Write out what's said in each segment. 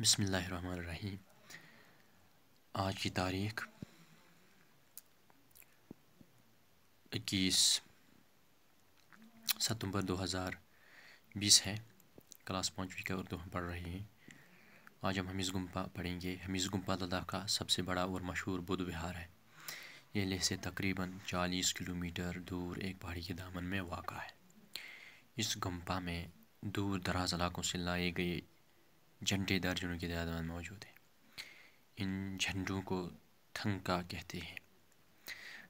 बसमीम आज की तारीख इक्कीस सितंबर 2020 है क्लास पाँचवीं का उर्दू हम पढ़ रहे हैं आज हम हमीज़ गुम्पा पढ़ेंगे हमीज़ गुम्पा लद्दाख का सबसे बड़ा और मशहूर बुद्ध विहार है यह लेह से तकरीबन 40 किलोमीटर दूर एक पहाड़ी के दामन में वाक़ है इस गुम्पा में दूर दराज इलाकों से लाए गए झंडे दर्जनों की तादाद मौजूद है इन झंडों को थनका कहते हैं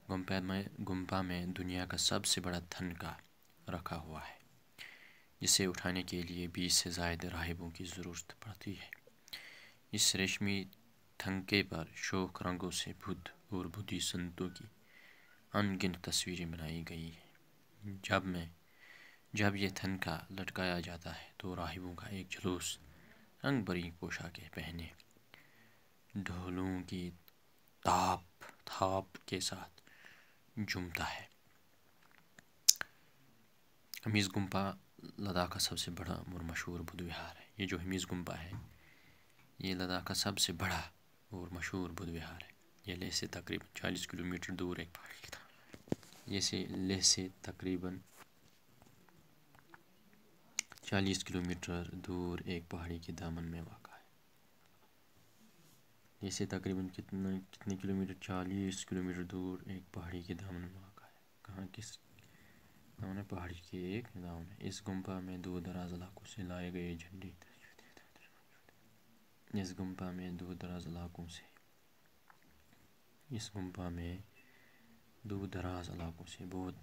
गुम्पा में गुम्पा में दुनिया का सबसे बड़ा थनका रखा हुआ है जिसे उठाने के लिए बीस से जायद राहिबों की ज़रूरत पड़ती है इस रेशमी थनके पर शोक रंगों से बुद्ध और बुद्धि संतों की अनगिनत तस्वीरें बनाई गई हैं जब मैं जब यह थनका लटकाया जाता है तो राहिबों का एक जुलूस रंग बरी पोशाकें पहने ढोलों की ताप थाप के साथ झूमता है हमीज़ गुम्पा लद्दाख का सबसे बड़ा और मशहूर बुद्ध विहार है ये जो हमीज़ गुम्पा है ये लद्दाख का सबसे बड़ा और मशहूर बुद्ध विहार है ये लेह से तकरीबन चालीस किलोमीटर दूर एक पहाड़ी था ये से लेह से तकरीबन 40 किलोमीटर दूर एक पहाड़ी के दामन में वाक़ है जैसे तकरीबन कितना कितने किलोमीटर 40 किलोमीटर दूर एक पहाड़ी के दामन में वाक़ है कहाँ किस दामन पहाड़ी के एक दामन है इस गुम्पा में दूर दराज इलाकों से लाए गए झंडे इस गुम्पा में दूर दराज इलाकों से इस गुम्पा में दूर दराज इलाकों से बहुत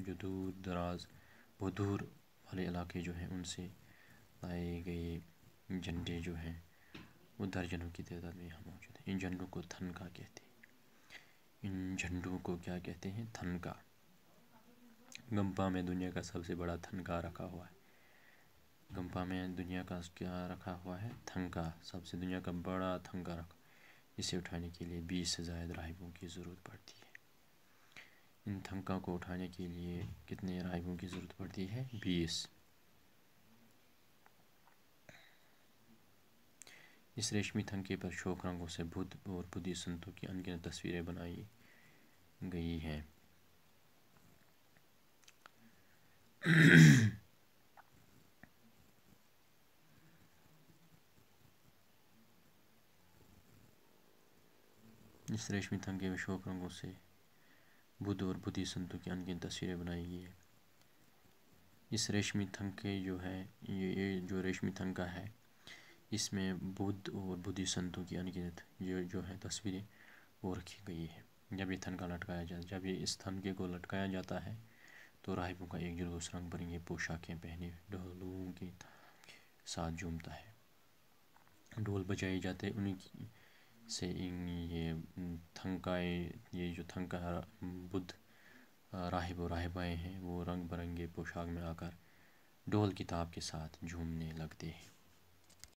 जो दूर दराज बहुत दूर वाले इलाके जो हैं उनसे लाए गए झंडे जो हैं वो दर्जनों की तादाद में यहाँ मौजूद हैं इन झंडों को थनका कहते हैं इन झंडों को क्या कहते हैं थनका गंपा में दुनिया का सबसे बड़ा थनका रखा हुआ है गंपा में दुनिया का क्या रखा हुआ है थनका सबसे दुनिया का बड़ा थनका रखा इसे उठाने के लिए बीस से ज़ायद राहिबों की ज़रूरत पड़ती है इन थमका को उठाने के लिए कितने राहिबों की ज़रूरत पड़ती है बीस इस रेशमी थमके पर शोक रंगों से बुद्ध और बुद्धि संतों की अनगिनत तस्वीरें बनाई गई हैं इस रेशमी थमके में शोक रंगों से बुद्ध और बुद्धि संतों की अनगिनत तस्वीरें बनाई गई है इस रेशमी थंग के जो है ये, ये जो रेशमी थंग का है इसमें बुद्ध और बुद्धि संतों की अनगिनत ये जो है तस्वीरें वो रखी गई है जब ये थनका लटकाया जाता जब ये इस थनके को लटकाया जाता है तो राहिबों का एक जुलूस रंग बिरंगी पोशाकें पहने ढोलों के साथ झूमता है ढोल बजाए जाते उन्हीं की से ये थंकाए ये जो थंका बुद्ध राहिब और राहिबाएँ हैं वो रंग बिरंगे पोशाक में आकर ढोल किताब के साथ झूमने लगते हैं